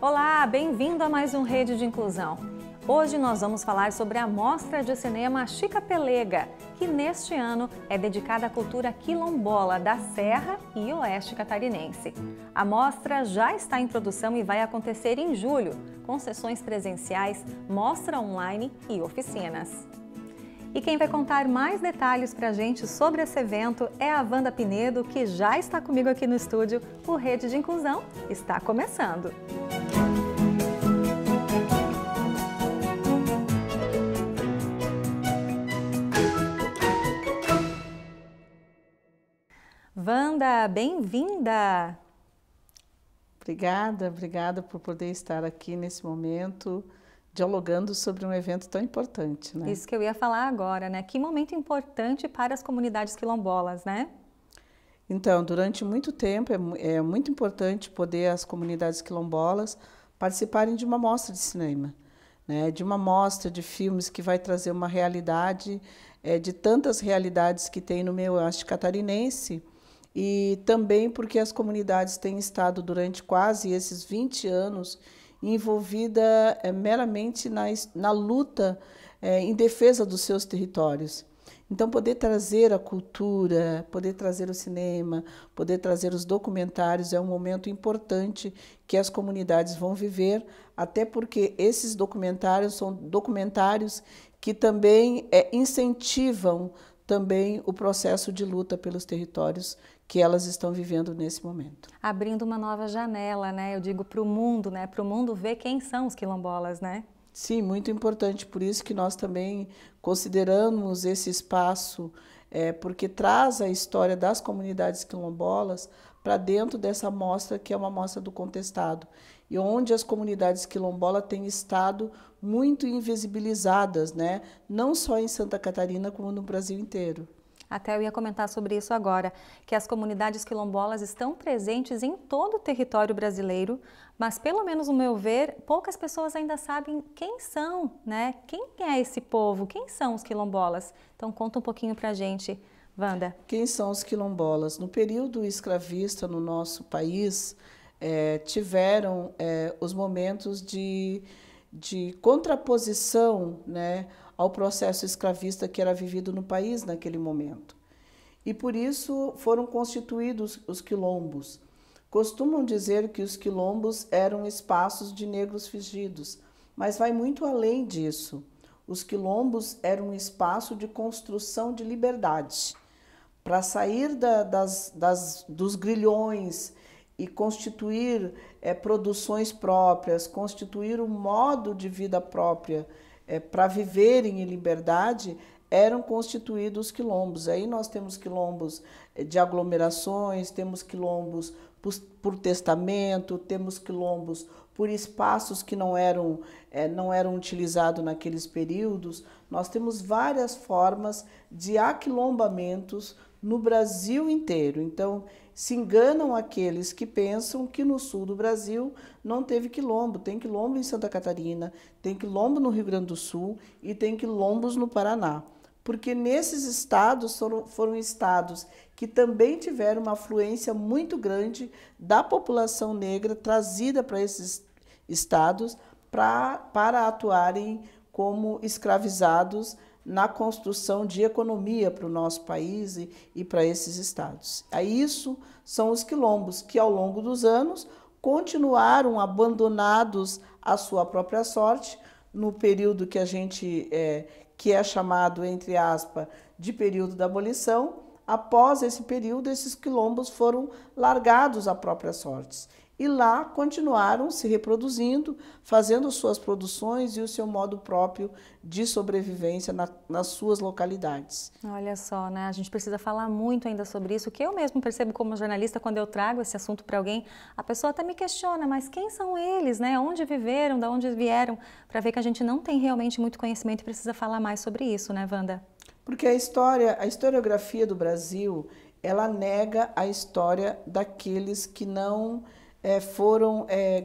Olá, bem-vindo a mais um Rede de Inclusão. Hoje nós vamos falar sobre a Mostra de Cinema Chica Pelega, que neste ano é dedicada à cultura quilombola da Serra e Oeste Catarinense. A mostra já está em produção e vai acontecer em julho, com sessões presenciais, mostra online e oficinas. E quem vai contar mais detalhes para a gente sobre esse evento é a Wanda Pinedo, que já está comigo aqui no estúdio. O Rede de Inclusão está começando. Wanda, bem-vinda! Obrigada, obrigada por poder estar aqui nesse momento dialogando sobre um evento tão importante. Né? Isso que eu ia falar agora, né? Que momento importante para as comunidades quilombolas, né? Então, durante muito tempo é, é muito importante poder as comunidades quilombolas participarem de uma mostra de cinema, né? de uma mostra de filmes que vai trazer uma realidade é, de tantas realidades que tem no meu oeste catarinense e também porque as comunidades têm estado durante quase esses 20 anos envolvida é, meramente na, na luta é, em defesa dos seus territórios. Então, poder trazer a cultura, poder trazer o cinema, poder trazer os documentários é um momento importante que as comunidades vão viver, até porque esses documentários são documentários que também é, incentivam também o processo de luta pelos territórios que elas estão vivendo nesse momento. Abrindo uma nova janela, né? Eu digo para o mundo, né? Para o mundo ver quem são os quilombolas, né? Sim, muito importante. Por isso que nós também consideramos esse espaço, é, porque traz a história das comunidades quilombolas para dentro dessa mostra que é uma mostra do contestado e onde as comunidades quilombola têm estado muito invisibilizadas, né? Não só em Santa Catarina como no Brasil inteiro. Até eu ia comentar sobre isso agora, que as comunidades quilombolas estão presentes em todo o território brasileiro, mas pelo menos no meu ver, poucas pessoas ainda sabem quem são, né? Quem é esse povo? Quem são os quilombolas? Então conta um pouquinho pra gente, Wanda. Quem são os quilombolas? No período escravista no nosso país, é, tiveram é, os momentos de de contraposição né, ao processo escravista que era vivido no país naquele momento. E por isso foram constituídos os quilombos. Costumam dizer que os quilombos eram espaços de negros fingidos, mas vai muito além disso. Os quilombos eram um espaço de construção de liberdade. Para sair da, das, das, dos grilhões, e constituir é, produções próprias, constituir um modo de vida própria é, eh, para viverem em liberdade, eram constituídos os quilombos. Aí nós temos quilombos eh, de aglomerações, temos quilombos por, por testamento, temos quilombos por espaços que não eram, é, não eram utilizados naqueles períodos. Nós temos várias formas de aquilombamentos no Brasil inteiro. Então, se enganam aqueles que pensam que no sul do Brasil não teve quilombo. Tem quilombo em Santa Catarina, tem quilombo no Rio Grande do Sul e tem quilombos no Paraná. Porque nesses estados foram, foram estados que também tiveram uma afluência muito grande da população negra trazida para esses estados pra, para atuarem como escravizados na construção de economia para o nosso país e, e para esses estados. A é isso são os quilombos, que ao longo dos anos continuaram abandonados à sua própria sorte, no período que a gente é, que é chamado entre aspas de período da abolição. Após esse período, esses quilombos foram largados à própria sorte e lá continuaram se reproduzindo, fazendo suas produções e o seu modo próprio de sobrevivência na, nas suas localidades. Olha só, né? A gente precisa falar muito ainda sobre isso, que eu mesmo percebo como jornalista quando eu trago esse assunto para alguém, a pessoa até me questiona, mas quem são eles, né? Onde viveram, da onde vieram, para ver que a gente não tem realmente muito conhecimento e precisa falar mais sobre isso, né, Wanda? Porque a história, a historiografia do Brasil, ela nega a história daqueles que não é, foram é,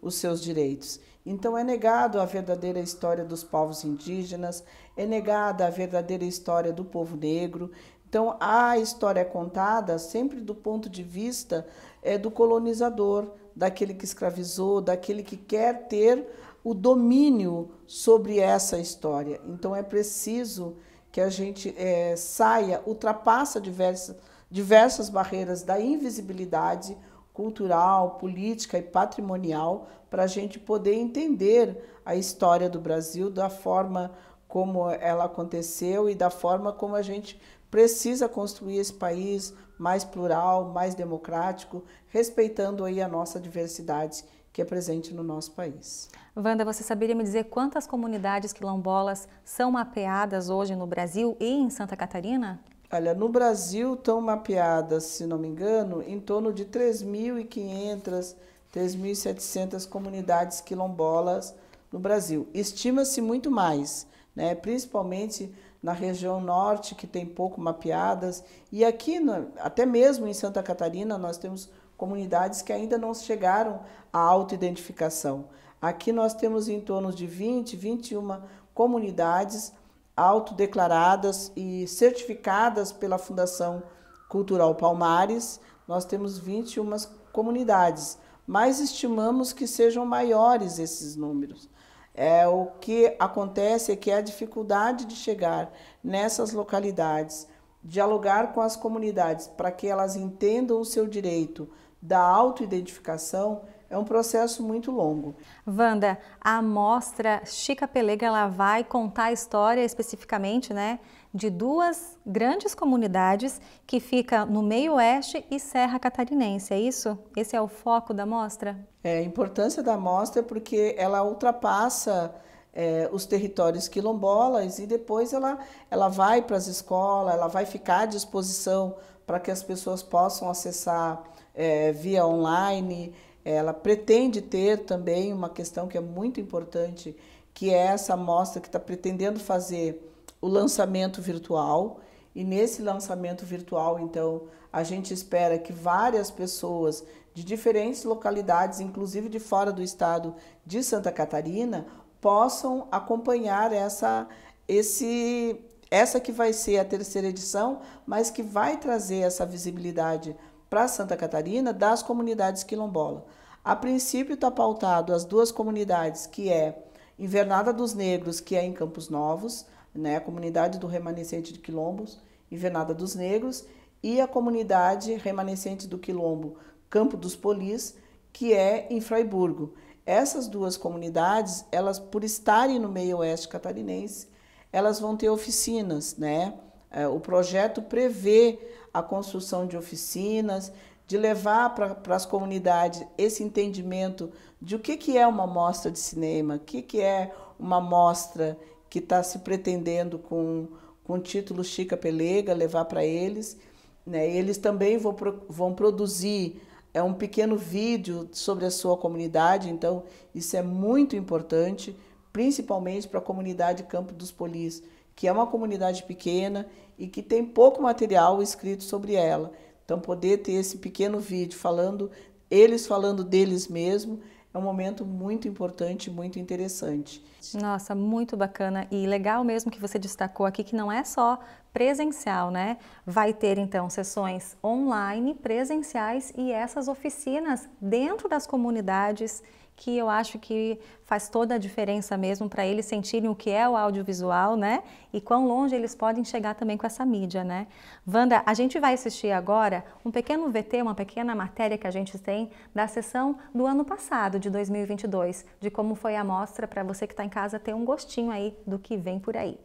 os seus direitos. Então é negado a verdadeira história dos povos indígenas, é negada a verdadeira história do povo negro. Então a história é contada sempre do ponto de vista é, do colonizador, daquele que escravizou, daquele que quer ter o domínio sobre essa história. Então é preciso que a gente é, saia, ultrapassa diversas, diversas barreiras da invisibilidade cultural, política e patrimonial para a gente poder entender a história do Brasil da forma como ela aconteceu e da forma como a gente precisa construir esse país mais plural, mais democrático, respeitando aí a nossa diversidade que é presente no nosso país. Wanda, você saberia me dizer quantas comunidades quilombolas são mapeadas hoje no Brasil e em Santa Catarina? Olha, no Brasil estão mapeadas, se não me engano, em torno de 3.500, 3.700 comunidades quilombolas no Brasil. Estima-se muito mais, né? principalmente na região norte, que tem pouco mapeadas. E aqui, até mesmo em Santa Catarina, nós temos comunidades que ainda não chegaram à autoidentificação. Aqui nós temos em torno de 20, 21 comunidades autodeclaradas e certificadas pela Fundação Cultural Palmares, nós temos 21 comunidades, mas estimamos que sejam maiores esses números. É, o que acontece é que a dificuldade de chegar nessas localidades, dialogar com as comunidades para que elas entendam o seu direito da autoidentificação é um processo muito longo. Wanda, a amostra Chica Pelega ela vai contar a história especificamente né, de duas grandes comunidades que fica no meio oeste e Serra Catarinense, é isso? Esse é o foco da amostra? É, a importância da amostra é porque ela ultrapassa é, os territórios quilombolas e depois ela, ela vai para as escolas, ela vai ficar à disposição para que as pessoas possam acessar é, via online ela pretende ter também uma questão que é muito importante, que é essa mostra que está pretendendo fazer o lançamento virtual. E nesse lançamento virtual, então, a gente espera que várias pessoas de diferentes localidades, inclusive de fora do estado de Santa Catarina, possam acompanhar essa, esse, essa que vai ser a terceira edição, mas que vai trazer essa visibilidade para Santa Catarina das comunidades quilombola. A princípio está pautado as duas comunidades, que é Invernada dos Negros, que é em Campos Novos, né, a comunidade do remanescente de quilombos, Invernada dos Negros, e a comunidade remanescente do quilombo Campo dos Polis, que é em Fraiburgo. Essas duas comunidades, elas por estarem no meio oeste catarinense, elas vão ter oficinas, né? É, o projeto prevê a construção de oficinas, de levar para as comunidades esse entendimento de o que, que é uma mostra de cinema, o que, que é uma mostra que está se pretendendo com, com o título Chica Pelega, levar para eles. Né? Eles também vão, vão produzir é um pequeno vídeo sobre a sua comunidade, então isso é muito importante, principalmente para a comunidade Campo dos Polis, que é uma comunidade pequena e que tem pouco material escrito sobre ela. Então, poder ter esse pequeno vídeo falando, eles falando deles mesmos, é um momento muito importante, muito interessante. Nossa, muito bacana e legal mesmo que você destacou aqui que não é só presencial, né? Vai ter então sessões online, presenciais e essas oficinas dentro das comunidades que eu acho que faz toda a diferença mesmo para eles sentirem o que é o audiovisual, né? E quão longe eles podem chegar também com essa mídia, né? Wanda, a gente vai assistir agora um pequeno VT, uma pequena matéria que a gente tem da sessão do ano passado, de 2022, de como foi a mostra para você que está em casa ter um gostinho aí do que vem por aí.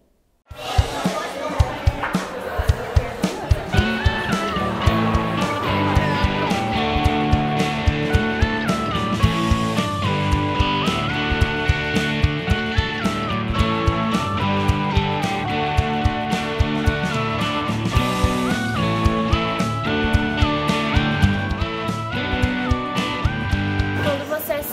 Música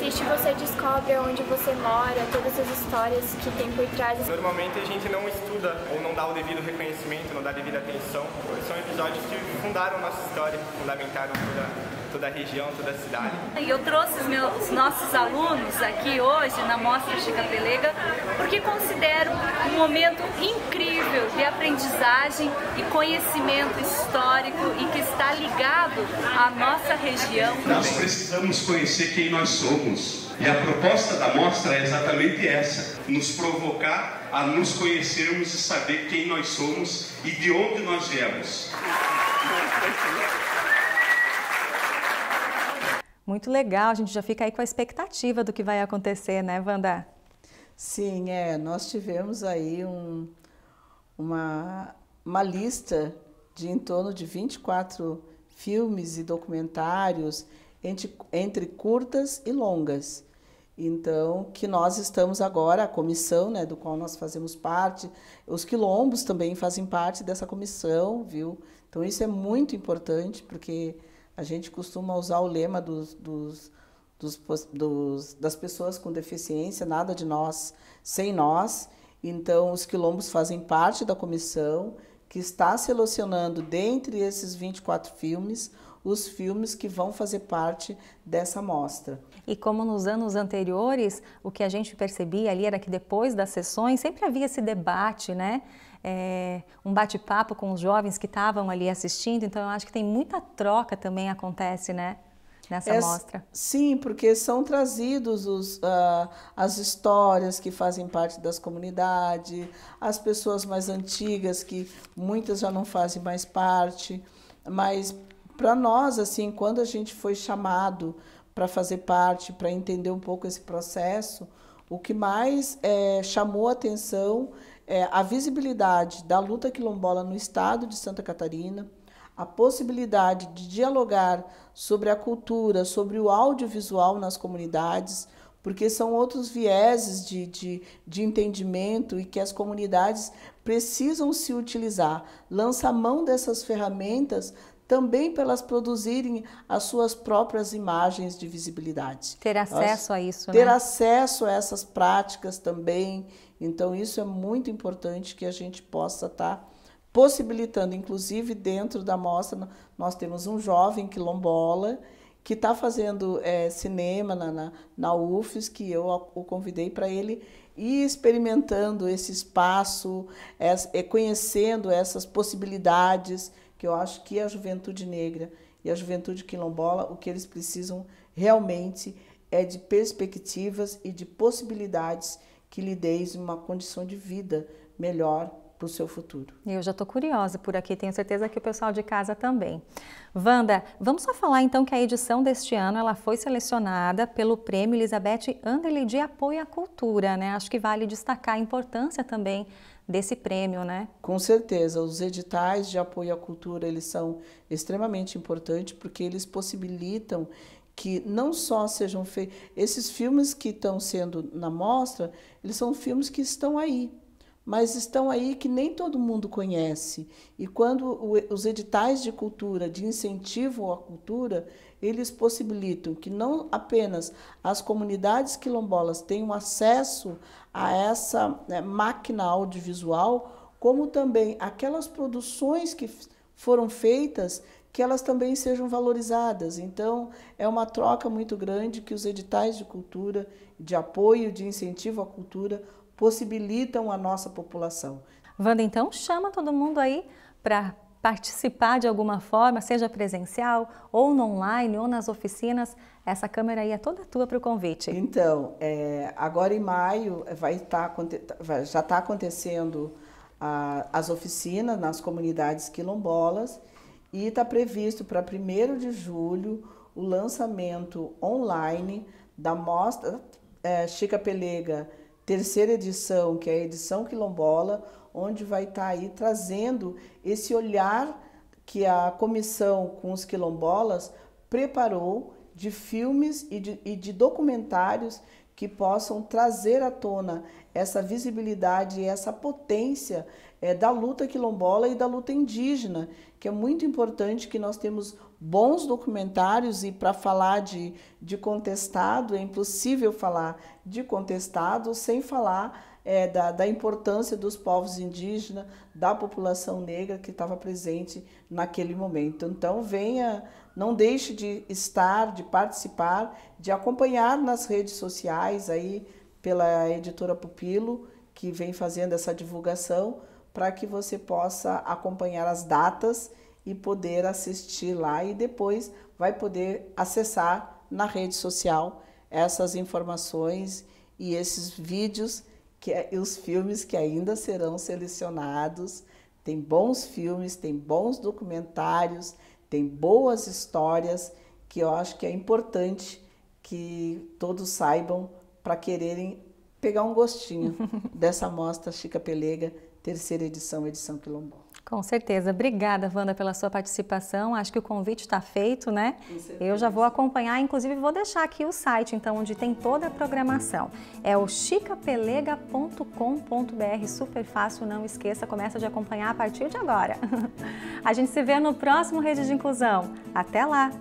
triste você descobre onde você mora, todas as histórias que tem por trás. Normalmente a gente não estuda ou não dá o devido reconhecimento, não dá a devida atenção. São episódios que fundaram nossa história, fundamentaram toda toda a região, toda a cidade. Eu trouxe os, meus, os nossos alunos aqui hoje na Mostra Chica Pelega porque considero um momento incrível de aprendizagem e conhecimento histórico e que está ligado à nossa região. Nós precisamos conhecer quem nós somos. E a proposta da mostra é exatamente essa: nos provocar a nos conhecermos e saber quem nós somos e de onde nós viemos. Muito legal, a gente já fica aí com a expectativa do que vai acontecer, né, Wanda? Sim, é. Nós tivemos aí um, uma, uma lista de em torno de 24 filmes e documentários entre, entre curtas e longas. Então, que nós estamos agora, a comissão, né, do qual nós fazemos parte, os quilombos também fazem parte dessa comissão, viu? Então, isso é muito importante, porque a gente costuma usar o lema dos, dos, dos, dos, das pessoas com deficiência, nada de nós sem nós. Então, os quilombos fazem parte da comissão que está selecionando, dentre esses 24 filmes, os filmes que vão fazer parte dessa mostra. E como nos anos anteriores, o que a gente percebia ali era que depois das sessões sempre havia esse debate, né? é, um bate-papo com os jovens que estavam ali assistindo. Então, eu acho que tem muita troca também acontece, né? Nessa é, mostra. Sim, porque são trazidos os, uh, as histórias que fazem parte das comunidades, as pessoas mais antigas, que muitas já não fazem mais parte. Mas, para nós, assim, quando a gente foi chamado para fazer parte, para entender um pouco esse processo, o que mais é, chamou atenção é, a visibilidade da luta quilombola no estado de Santa Catarina, a possibilidade de dialogar sobre a cultura, sobre o audiovisual nas comunidades, porque são outros vieses de, de, de entendimento e que as comunidades precisam se utilizar. Lança mão dessas ferramentas também para elas produzirem as suas próprias imagens de visibilidade. Ter acesso elas, a isso, Ter né? acesso a essas práticas também. Então, isso é muito importante que a gente possa estar tá possibilitando. Inclusive, dentro da mostra, nós temos um jovem quilombola que está fazendo é, cinema na, na, na UFES, que eu o convidei para ele ir experimentando esse espaço, é, é, conhecendo essas possibilidades que eu acho que a juventude negra e a juventude quilombola, o que eles precisam realmente é de perspectivas e de possibilidades que lhe deem uma condição de vida melhor para o seu futuro. Eu já estou curiosa por aqui, tenho certeza que o pessoal de casa também. Wanda, vamos só falar então que a edição deste ano ela foi selecionada pelo Prêmio Elizabeth Anderle de Apoio à Cultura, né? Acho que vale destacar a importância também desse prêmio, né? Com certeza, os editais de apoio à cultura, eles são extremamente importantes porque eles possibilitam que não só sejam feitos esses filmes que estão sendo na mostra, eles são filmes que estão aí, mas estão aí que nem todo mundo conhece. E quando o, os editais de cultura, de incentivo à cultura, eles possibilitam que não apenas as comunidades quilombolas tenham acesso a essa né, máquina audiovisual, como também aquelas produções que foram feitas que elas também sejam valorizadas. Então, é uma troca muito grande que os editais de cultura, de apoio, de incentivo à cultura, possibilitam a nossa população. Wanda, então chama todo mundo aí para participar de alguma forma, seja presencial ou no online ou nas oficinas, essa câmera aí é toda tua para o convite. Então, é, agora em maio eh, vai estar, tá, tá já está acontecendo a, as oficinas nas comunidades quilombolas e está previsto para 1 de julho o lançamento online da mostra é, Chica Pelega terceira edição, que é a edição quilombola, onde vai estar tá aí trazendo esse olhar que a comissão com os quilombolas preparou de filmes e de, e de documentários que possam trazer à tona essa visibilidade e essa potência é, da luta quilombola e da luta indígena, que é muito importante que nós temos bons documentários e para falar de, de contestado, é impossível falar de contestado sem falar é, da, da importância dos povos indígenas, da população negra que estava presente naquele momento. Então, venha, não deixe de estar, de participar, de acompanhar nas redes sociais, aí pela editora Pupilo, que vem fazendo essa divulgação, para que você possa acompanhar as datas e poder assistir lá e depois vai poder acessar na rede social essas informações e esses vídeos que é, e os filmes que ainda serão selecionados. Tem bons filmes, tem bons documentários, tem boas histórias que eu acho que é importante que todos saibam para quererem pegar um gostinho dessa mostra Chica Pelega, terceira edição, edição quilombola. Com certeza. Obrigada, Wanda, pela sua participação. Acho que o convite está feito, né? Eu já vou acompanhar, inclusive vou deixar aqui o site, então, onde tem toda a programação. É o chicapelega.com.br, super fácil, não esqueça, começa de acompanhar a partir de agora. A gente se vê no próximo Rede de Inclusão. Até lá!